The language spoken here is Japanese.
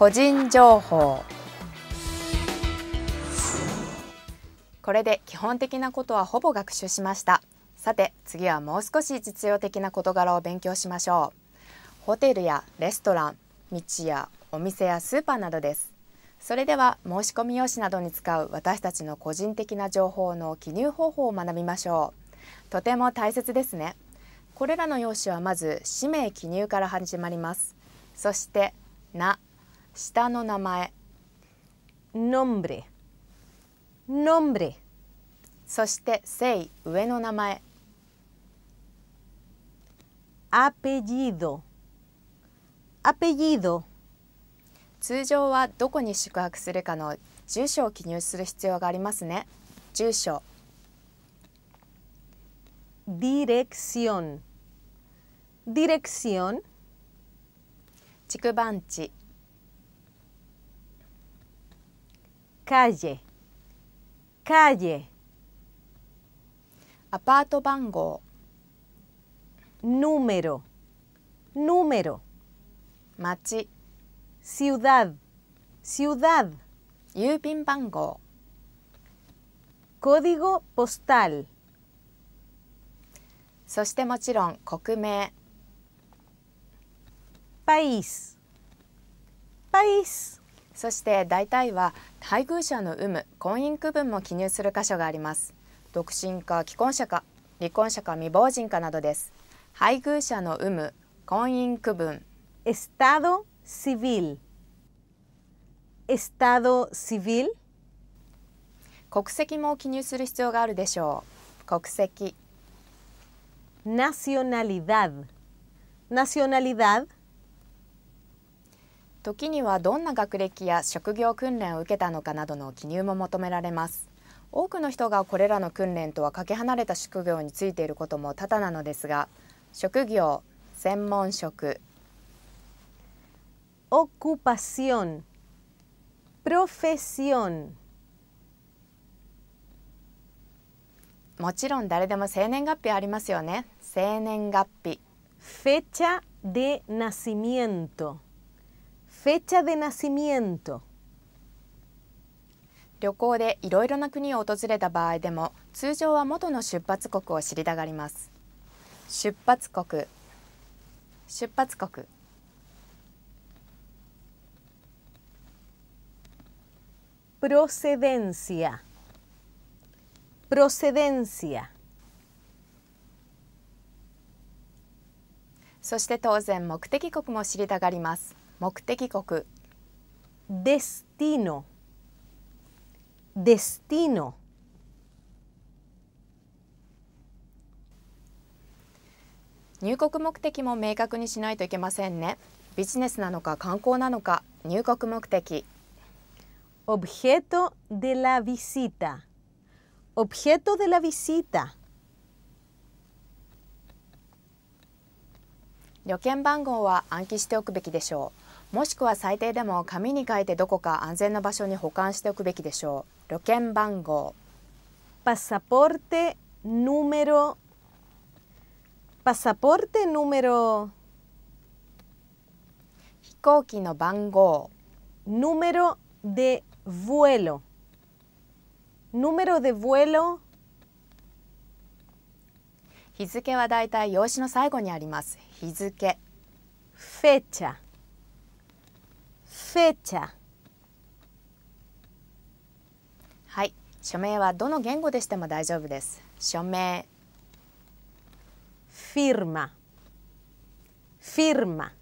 個人情報これで基本的なことはほぼ学習しましたさて次はもう少し実用的な事柄を勉強しましょうホテルやレストラン道やお店やスーパーなどですそれでは申し込み用紙などに使う私たちの個人的な情報の記入方法を学びましょうとても大切ですねこれらの用紙はまず氏名記入から始まりますそして「な」下の名前 nombre nombre そして姓上の名前 apellido apellido 通常はどこに宿泊するかの住所を記入する必要がありますね住所 dirección dirección 地区番地 calle, calle. Apato bango. Número, número. Machi. Ciudad, ciudad. Yupin bango. Código postal. País, País. そして大体は配偶者の有無婚姻区分も記入する箇所があります独身か既婚者か離婚者か未亡人かなどです配偶者の有無婚姻区分 Estado civil Estado civil 国籍も記入する必要があるでしょう国籍 Nacionalidad Nacionalidad 時にはどんな学歴や職業訓練を受けたのかなどの記入も求められます多くの人がこれらの訓練とはかけ離れた職業についていることも多々なのですが職業専門職オクパシオンプロフェ r o f e もちろん誰でも生年月日ありますよね生年月日フェチャ・デ・ナシミ a c i fecha de nacimiento 旅行でいろいろな国を訪れた場合でも通常は元の出発国を知りたがります出発国出発国プロセデンシアプロセデンシアそして当然目的国も知りたがります目的国 destino destino 入国目的も明確にしないといけませんねビジネスなのか観光なのか入国目的 objeto de la visita objeto de la visita 旅券番号は暗記しておくべきでしょうもしくは最低でも紙に書いてどこか安全な場所に保管しておくべきでしょう。旅券番号。パサポーテ、ヌメロ。パサポーテ、ヌメロ。飛行機の番号。ヌメロ、デ、ヴエロ。ヌメロ、デ、ヴエロ。日付はだいたい用紙の最後にあります。日付。フェチャ。fecha はい署名はどの言語でしても大丈夫です署名 firma firma